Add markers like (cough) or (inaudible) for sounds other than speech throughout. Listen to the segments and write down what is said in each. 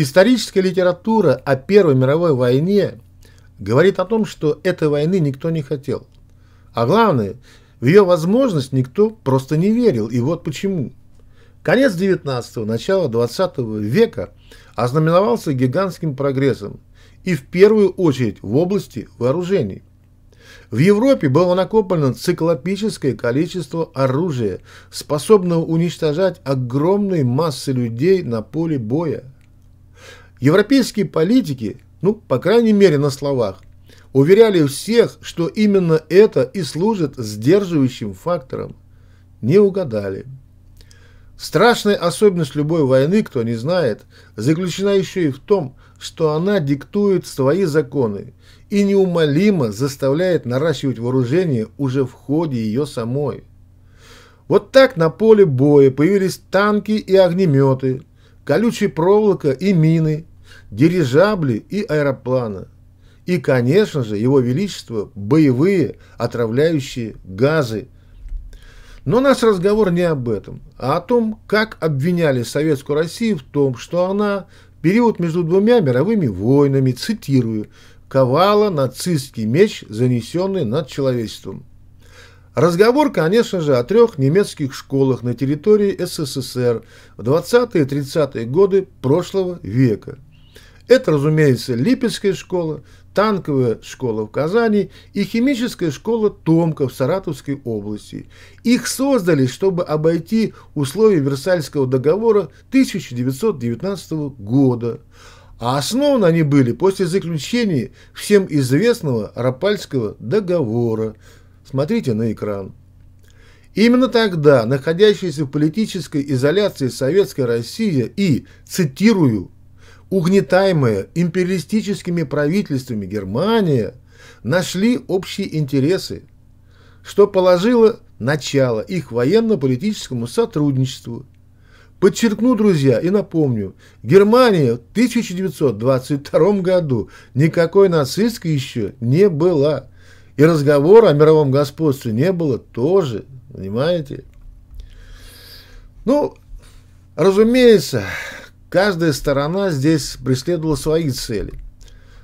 Историческая литература о Первой мировой войне говорит о том, что этой войны никто не хотел. А главное, в ее возможность никто просто не верил, и вот почему. Конец 19-го, начало 20 века ознаменовался гигантским прогрессом, и в первую очередь в области вооружений. В Европе было накоплено циклопическое количество оружия, способного уничтожать огромные массы людей на поле боя. Европейские политики, ну, по крайней мере на словах, уверяли всех, что именно это и служит сдерживающим фактором. Не угадали. Страшная особенность любой войны, кто не знает, заключена еще и в том, что она диктует свои законы и неумолимо заставляет наращивать вооружение уже в ходе ее самой. Вот так на поле боя появились танки и огнеметы, колючая проволока и мины, дирижабли и аэропланы. И, конечно же, его величество – боевые отравляющие газы. Но наш разговор не об этом, а о том, как обвиняли Советскую Россию в том, что она в период между двумя мировыми войнами, цитирую, ковала нацистский меч, занесенный над человечеством. Разговор, конечно же, о трех немецких школах на территории СССР в 20-30-е годы прошлого века – это, разумеется, Липецкая школа, танковая школа в Казани и химическая школа Томка в Саратовской области. Их создали, чтобы обойти условия Версальского договора 1919 года. А основаны они были после заключения всем известного Рапальского договора. Смотрите на экран. Именно тогда находящаяся в политической изоляции Советская Россия и, цитирую, угнетаемая империалистическими правительствами Германия, нашли общие интересы, что положило начало их военно-политическому сотрудничеству. Подчеркну, друзья, и напомню, Германия в 1922 году никакой нацистской еще не была. И разговора о мировом господстве не было тоже, понимаете? Ну, разумеется, Каждая сторона здесь преследовала свои цели.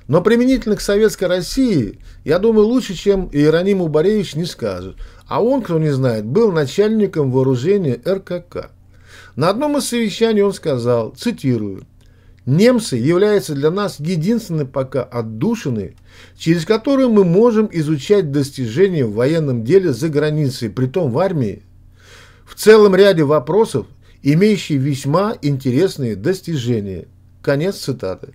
Но применительно к советской России, я думаю, лучше, чем Иероним Убаревич не скажет. А он, кто не знает, был начальником вооружения РКК. На одном из совещаний он сказал, цитирую, «Немцы являются для нас единственной пока отдушиной, через которую мы можем изучать достижения в военном деле за границей, притом в армии, в целом ряде вопросов, имеющий весьма интересные достижения. Конец цитаты.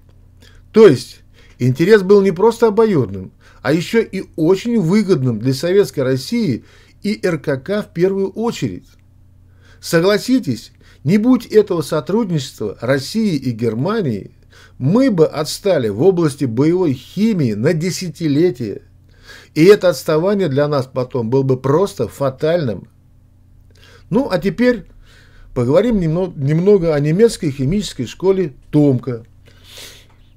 То есть, интерес был не просто обоюдным, а еще и очень выгодным для Советской России и РКК в первую очередь. Согласитесь, не будь этого сотрудничества России и Германии, мы бы отстали в области боевой химии на десятилетия. И это отставание для нас потом было бы просто фатальным. Ну, а теперь поговорим немного, немного о немецкой химической школе Томка.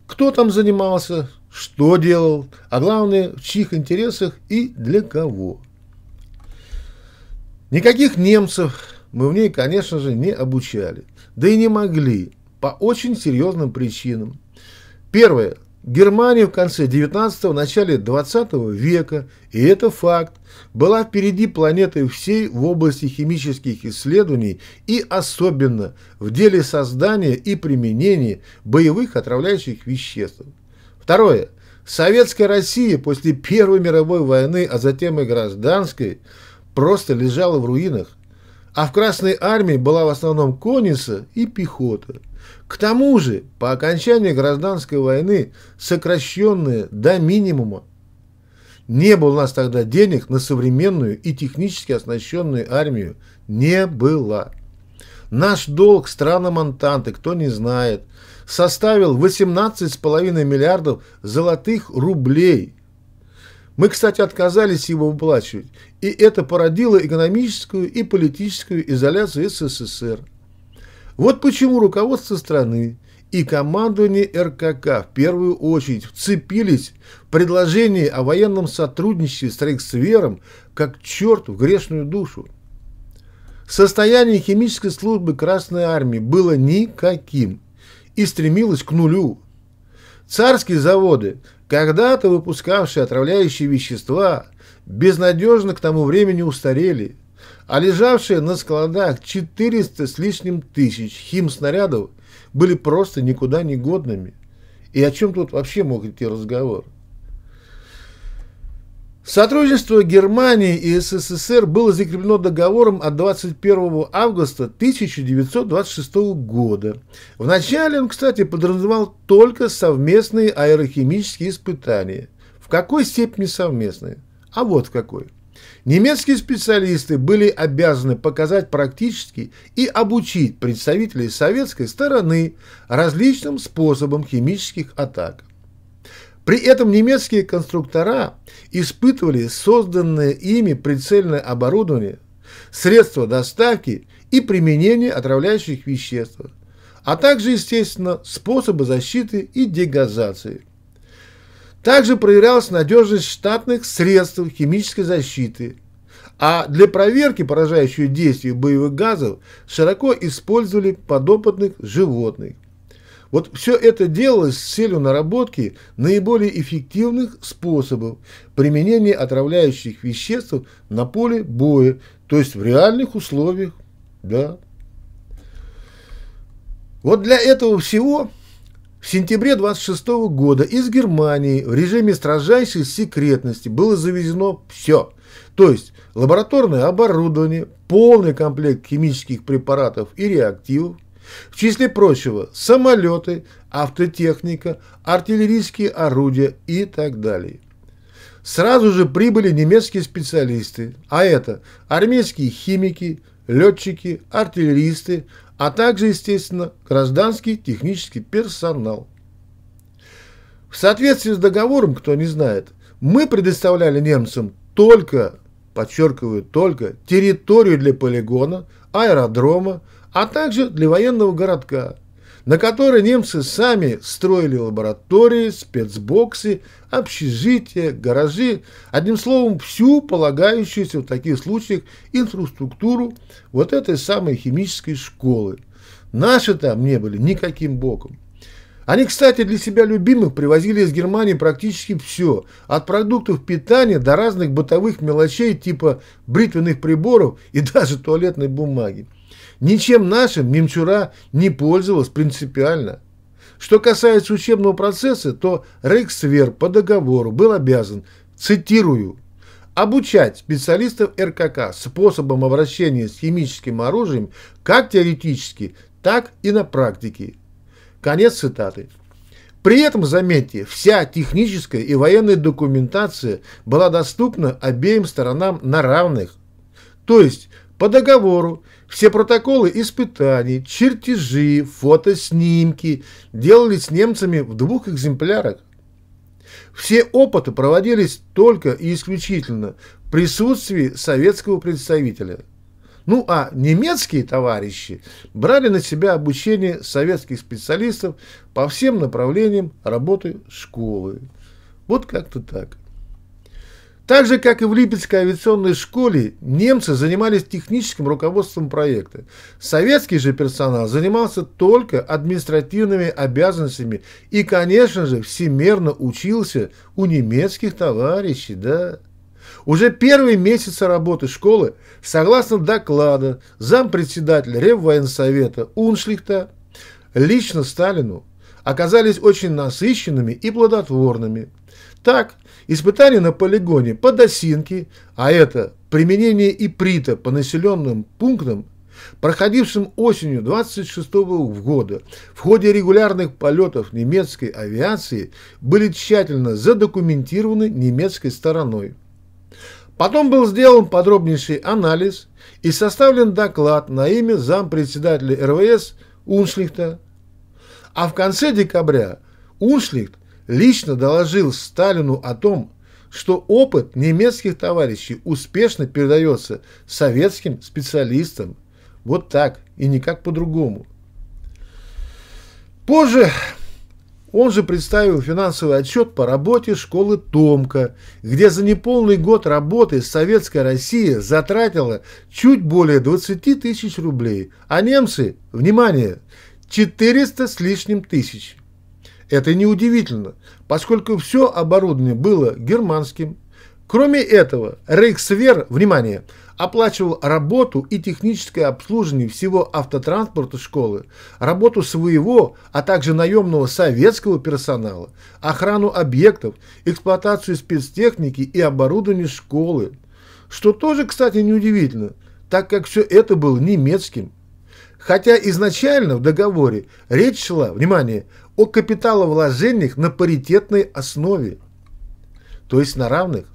Кто там занимался, что делал, а главное, в чьих интересах и для кого. Никаких немцев мы в ней, конечно же, не обучали, да и не могли, по очень серьезным причинам. Первое. Германия в конце 19-го, начале 20 века, и это факт, была впереди планеты всей в области химических исследований и особенно в деле создания и применения боевых отравляющих веществ. Второе. Советская Россия после Первой мировой войны, а затем и гражданской, просто лежала в руинах, а в Красной армии была в основном конница и пехота – к тому же, по окончании гражданской войны, сокращенные до минимума, не было у нас тогда денег на современную и технически оснащенную армию. Не было. Наш долг странам Антанты, кто не знает, составил 18,5 миллиардов золотых рублей. Мы, кстати, отказались его выплачивать, и это породило экономическую и политическую изоляцию СССР. Вот почему руководство страны и командование РКК в первую очередь вцепились в предложение о военном сотрудничестве с Рейхсвером как черт в грешную душу. Состояние химической службы Красной Армии было никаким и стремилось к нулю. Царские заводы, когда-то выпускавшие отравляющие вещества, безнадежно к тому времени устарели – а лежавшие на складах 400 с лишним тысяч химснарядов были просто никуда не годными. И о чем тут вообще мог идти разговор? Сотрудничество Германии и СССР было закреплено договором от 21 августа 1926 года. Вначале он, кстати, подразумевал только совместные аэрохимические испытания. В какой степени совместные? А вот в какой – Немецкие специалисты были обязаны показать практически и обучить представителей советской стороны различным способам химических атак. При этом немецкие конструктора испытывали созданное ими прицельное оборудование, средства доставки и применение отравляющих веществ, а также, естественно, способы защиты и дегазации – также проверялась надежность штатных средств химической защиты, а для проверки поражающего действия боевых газов широко использовали подопытных животных. Вот все это делалось с целью наработки наиболее эффективных способов применения отравляющих веществ на поле боя, то есть в реальных условиях. Да. Вот для этого всего в сентябре 26 года из Германии в режиме строжайшей секретности было завезено все. То есть лабораторное оборудование, полный комплект химических препаратов и реактивов, в числе прочего самолеты, автотехника, артиллерийские орудия и так далее. Сразу же прибыли немецкие специалисты, а это армейские химики, летчики, артиллеристы, а также, естественно, гражданский технический персонал. В соответствии с договором, кто не знает, мы предоставляли немцам только, подчеркиваю, только территорию для полигона, аэродрома, а также для военного городка – на которой немцы сами строили лаборатории, спецбоксы, общежития, гаражи, одним словом, всю полагающуюся в таких случаях инфраструктуру вот этой самой химической школы. Наши там не были никаким боком. Они, кстати, для себя любимых привозили из Германии практически все, от продуктов питания до разных бытовых мелочей типа бритвенных приборов и (laughs) даже туалетной бумаги. Ничем нашим Мемчура не пользовалась принципиально. Что касается учебного процесса, то Рейхсвер по договору был обязан, цитирую, обучать специалистов РКК способом обращения с химическим оружием как теоретически, так и на практике. Конец цитаты. При этом, заметьте, вся техническая и военная документация была доступна обеим сторонам на равных. То есть, по договору все протоколы испытаний, чертежи, фотоснимки делались немцами в двух экземплярах. Все опыты проводились только и исключительно в присутствии советского представителя. Ну а немецкие товарищи брали на себя обучение советских специалистов по всем направлениям работы школы. Вот как-то так. Так же, как и в Липецкой авиационной школе, немцы занимались техническим руководством проекта. Советский же персонал занимался только административными обязанностями и, конечно же, всемерно учился у немецких товарищей, да. Уже первые месяцы работы школы, согласно докладу зампредседателя Реввоенсовета Уншлихта, лично Сталину оказались очень насыщенными и плодотворными – так, испытания на полигоне под осинки, а это применение иприта по населенным пунктам, проходившим осенью 26 -го года в ходе регулярных полетов немецкой авиации, были тщательно задокументированы немецкой стороной. Потом был сделан подробнейший анализ и составлен доклад на имя зампредседателя РВС Уншлихта. А в конце декабря Уншлихт лично доложил Сталину о том, что опыт немецких товарищей успешно передается советским специалистам. Вот так и никак по-другому. Позже он же представил финансовый отчет по работе школы Томка, где за неполный год работы советская Россия затратила чуть более 20 тысяч рублей, а немцы, внимание, 400 с лишним тысяч. Это неудивительно, поскольку все оборудование было германским. Кроме этого, Рейхсвер, внимание, оплачивал работу и техническое обслуживание всего автотранспорта школы, работу своего, а также наемного советского персонала, охрану объектов, эксплуатацию спецтехники и оборудование школы. Что тоже, кстати, неудивительно, так как все это было немецким. Хотя изначально в договоре речь шла, внимание, о капиталовложениях на паритетной основе, то есть на равных.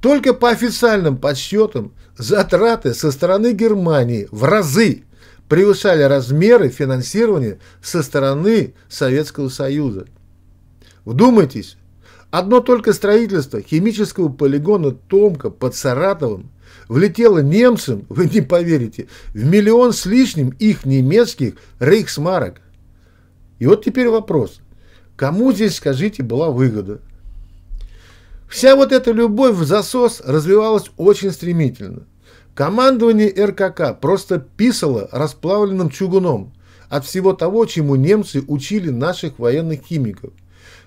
Только по официальным подсчетам затраты со стороны Германии в разы превышали размеры финансирования со стороны Советского Союза. Вдумайтесь, одно только строительство химического полигона Томка под Саратовым влетело немцам, вы не поверите, в миллион с лишним их немецких рейхсмарок – и вот теперь вопрос. Кому здесь, скажите, была выгода? Вся вот эта любовь в засос развивалась очень стремительно. Командование РКК просто писало расплавленным чугуном от всего того, чему немцы учили наших военных химиков.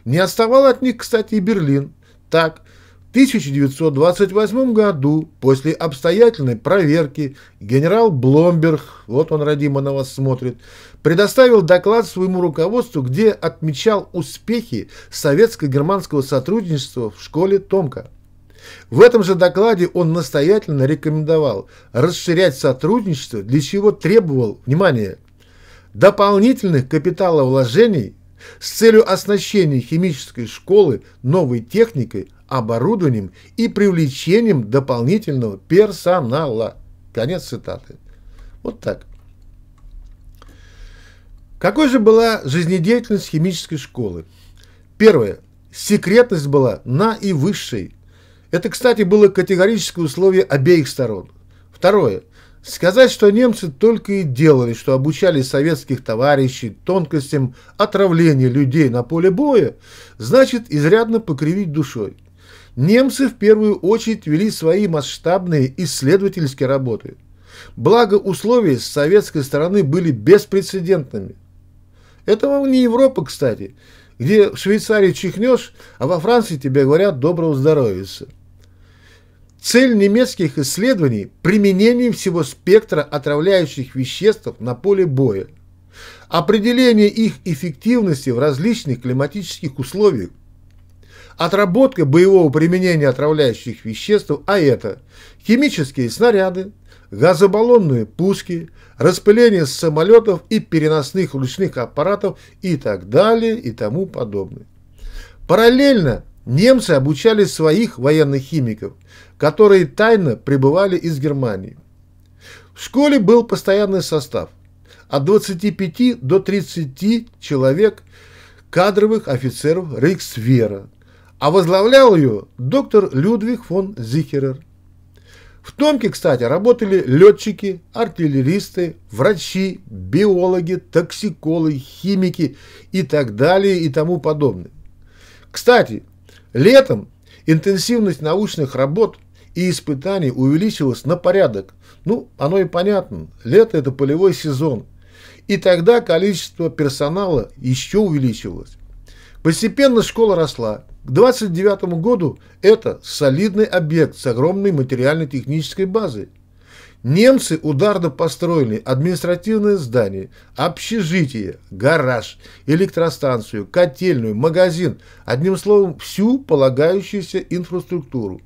Не отставал от них, кстати, и Берлин. Так, 1928 году после обстоятельной проверки генерал Бломберг, вот он родимо на вас смотрит, предоставил доклад своему руководству, где отмечал успехи советско-германского сотрудничества в школе Томка. В этом же докладе он настоятельно рекомендовал расширять сотрудничество, для чего требовал, внимание, дополнительных капиталовложений с целью оснащения химической школы новой техникой, оборудованием и привлечением дополнительного персонала. Конец цитаты. Вот так. Какой же была жизнедеятельность химической школы? Первое. Секретность была наивысшей. Это, кстати, было категорическое условие обеих сторон. Второе. Сказать, что немцы только и делали, что обучали советских товарищей тонкостям отравления людей на поле боя, значит изрядно покривить душой немцы в первую очередь вели свои масштабные исследовательские работы. Благо условия с советской стороны были беспрецедентными. Это вам не Европа, кстати, где в Швейцарии чихнешь, а во Франции тебе говорят «доброго здоровья». Цель немецких исследований – применение всего спектра отравляющих веществ на поле боя. Определение их эффективности в различных климатических условиях отработка боевого применения отравляющих веществ, а это химические снаряды, газобаллонные пуски, распыление с самолетов и переносных ручных аппаратов и так далее и тому подобное. Параллельно немцы обучали своих военных химиков, которые тайно прибывали из Германии. В школе был постоянный состав от 25 до 30 человек кадровых офицеров Рейхсвера – а возглавлял ее доктор Людвиг фон Зихерер. В Томке, кстати, работали летчики, артиллеристы, врачи, биологи, токсикологи, химики и так далее и тому подобное. Кстати, летом интенсивность научных работ и испытаний увеличилась на порядок. Ну, оно и понятно, лето – это полевой сезон. И тогда количество персонала еще увеличилось. Постепенно школа росла. К 29 году это солидный объект с огромной материально-технической базой. Немцы ударно построили административное здание, общежитие, гараж, электростанцию, котельную, магазин, одним словом, всю полагающуюся инфраструктуру.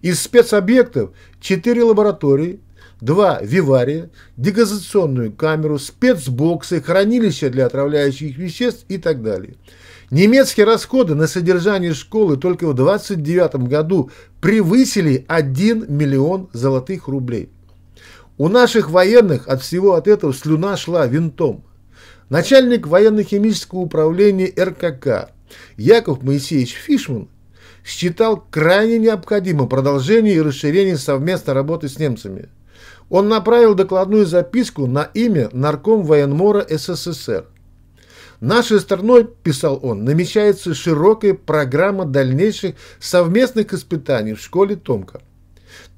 Из спецобъектов четыре лаборатории, два вивария, дегазационную камеру, спецбоксы, хранилища для отравляющих веществ и так далее. Немецкие расходы на содержание школы только в 1929 году превысили 1 миллион золотых рублей. У наших военных от всего от этого слюна шла винтом. Начальник военно-химического управления РКК Яков Моисеевич Фишман считал крайне необходимо продолжение и расширение совместной работы с немцами – он направил докладную записку на имя нарком военмора СССР. Нашей страной, писал он, намечается широкая программа дальнейших совместных испытаний в школе Томка.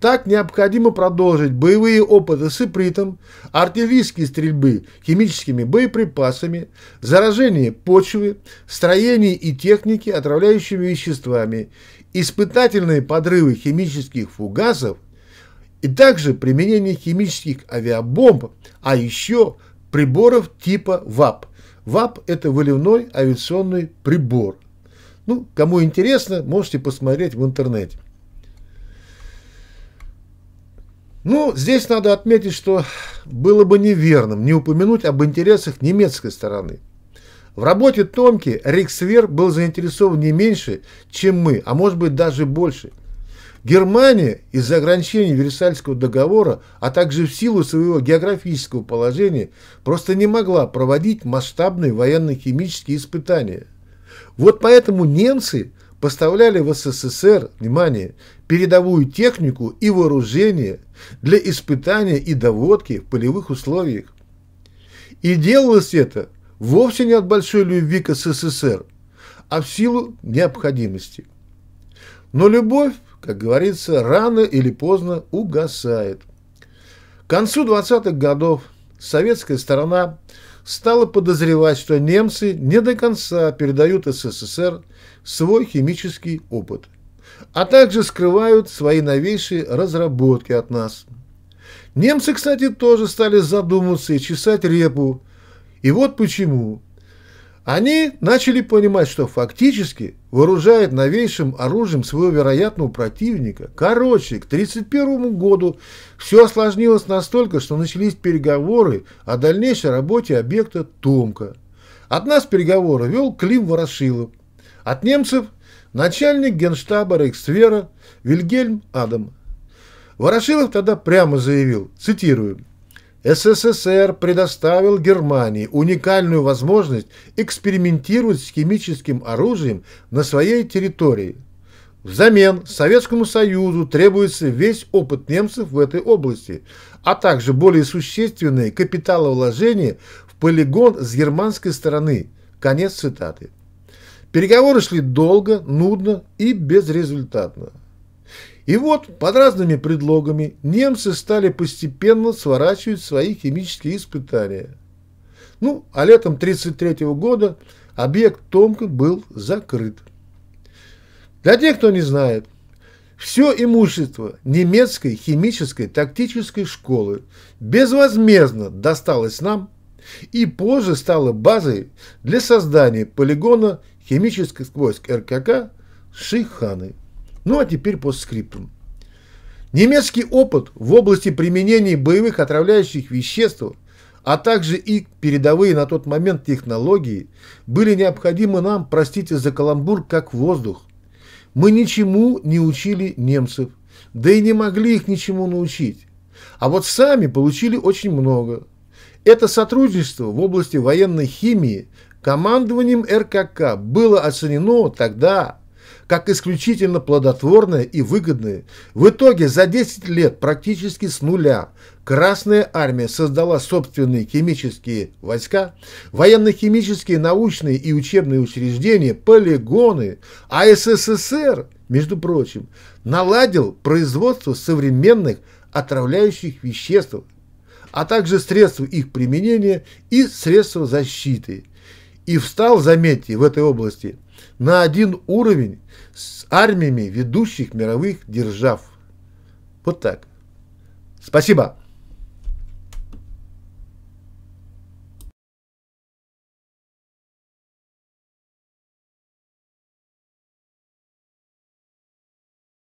Так необходимо продолжить боевые опыты с ипритом, артиллерийские стрельбы химическими боеприпасами, заражение почвы, строение и техники отравляющими веществами, испытательные подрывы химических фугасов и также применение химических авиабомб, а еще приборов типа ВАП. ВАП – это выливной авиационный прибор. Ну, кому интересно, можете посмотреть в интернете. Ну, здесь надо отметить, что было бы неверным не упомянуть об интересах немецкой стороны. В работе Томки Риксвер был заинтересован не меньше, чем мы, а может быть даже больше – Германия из-за ограничений Версальского договора, а также в силу своего географического положения, просто не могла проводить масштабные военно-химические испытания. Вот поэтому немцы поставляли в СССР, внимание, передовую технику и вооружение для испытания и доводки в полевых условиях. И делалось это вовсе не от большой любви к СССР, а в силу необходимости. Но любовь как говорится, рано или поздно угасает. К концу 20-х годов советская сторона стала подозревать, что немцы не до конца передают СССР свой химический опыт, а также скрывают свои новейшие разработки от нас. Немцы, кстати, тоже стали задумываться и чесать репу. И вот почему – они начали понимать, что фактически вооружает новейшим оружием своего вероятного противника. Короче, к 1931 году все осложнилось настолько, что начались переговоры о дальнейшей работе объекта Томка. От нас переговоры вел Клим Ворошилов. От немцев начальник генштаба рейхсвера Вильгельм Адам. Ворошилов тогда прямо заявил, цитирую, СССР предоставил Германии уникальную возможность экспериментировать с химическим оружием на своей территории. Взамен Советскому Союзу требуется весь опыт немцев в этой области, а также более существенные капиталовложения в полигон с германской стороны. Конец цитаты. Переговоры шли долго, нудно и безрезультатно. И вот, под разными предлогами, немцы стали постепенно сворачивать свои химические испытания. Ну, а летом 1933 года объект Томка был закрыт. Для тех, кто не знает, все имущество немецкой химической тактической школы безвозмездно досталось нам и позже стало базой для создания полигона химических войск РКК Шиханы. Ну а теперь по скриптум. Немецкий опыт в области применения боевых отравляющих веществ, а также и передовые на тот момент технологии, были необходимы нам, простите за каламбур, как воздух. Мы ничему не учили немцев, да и не могли их ничему научить. А вот сами получили очень много. Это сотрудничество в области военной химии командованием РКК было оценено тогда как исключительно плодотворное и выгодное. В итоге за 10 лет практически с нуля Красная армия создала собственные химические войска, военно-химические, научные и учебные учреждения, полигоны, а СССР, между прочим, наладил производство современных отравляющих веществ, а также средств их применения и средства защиты. И встал, заметьте, в этой области на один уровень с армиями ведущих мировых держав. Вот так. Спасибо.